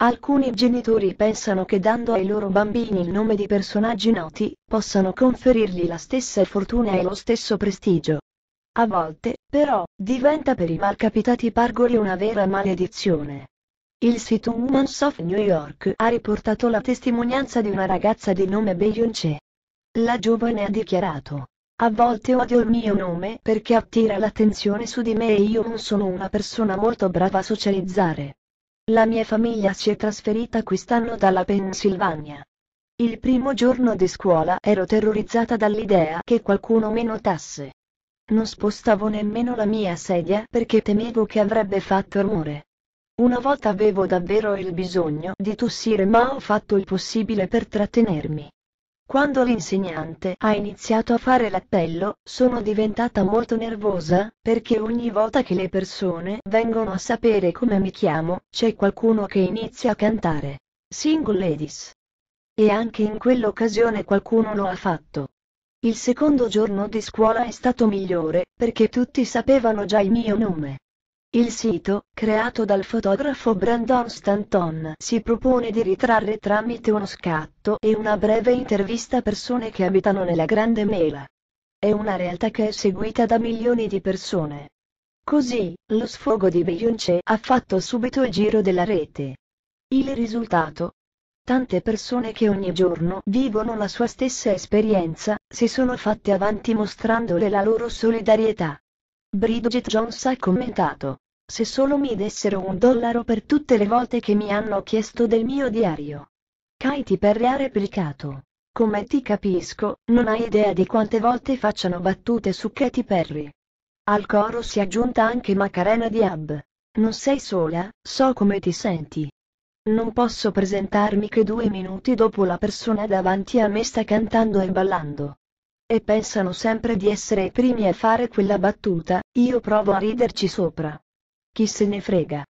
Alcuni genitori pensano che dando ai loro bambini il nome di personaggi noti, possano conferirgli la stessa fortuna e lo stesso prestigio. A volte, però, diventa per i malcapitati pargoli una vera maledizione. Il sito Women's of New York ha riportato la testimonianza di una ragazza di nome Beyoncé. La giovane ha dichiarato. A volte odio il mio nome perché attira l'attenzione su di me e io non sono una persona molto brava a socializzare. La mia famiglia si è trasferita quest'anno dalla Pennsylvania. Il primo giorno di scuola ero terrorizzata dall'idea che qualcuno mi notasse. Non spostavo nemmeno la mia sedia perché temevo che avrebbe fatto rumore. Una volta avevo davvero il bisogno di tossire ma ho fatto il possibile per trattenermi. Quando l'insegnante ha iniziato a fare l'appello, sono diventata molto nervosa, perché ogni volta che le persone vengono a sapere come mi chiamo, c'è qualcuno che inizia a cantare. Single Ladies. E anche in quell'occasione qualcuno lo ha fatto. Il secondo giorno di scuola è stato migliore, perché tutti sapevano già il mio nome. Il sito, creato dal fotografo Brandon Stanton, si propone di ritrarre tramite uno scatto e una breve intervista persone che abitano nella Grande Mela. È una realtà che è seguita da milioni di persone. Così, lo sfogo di Beyoncé ha fatto subito il giro della rete. Il risultato? Tante persone che ogni giorno vivono la sua stessa esperienza, si sono fatte avanti mostrandole la loro solidarietà. Bridget Jones ha commentato. Se solo mi dessero un dollaro per tutte le volte che mi hanno chiesto del mio diario. Katie Perry ha replicato. Come ti capisco, non hai idea di quante volte facciano battute su Katy Perry. Al coro si è aggiunta anche Macarena Diab. Non sei sola, so come ti senti. Non posso presentarmi che due minuti dopo la persona davanti a me sta cantando e ballando e pensano sempre di essere i primi a fare quella battuta, io provo a riderci sopra. Chi se ne frega.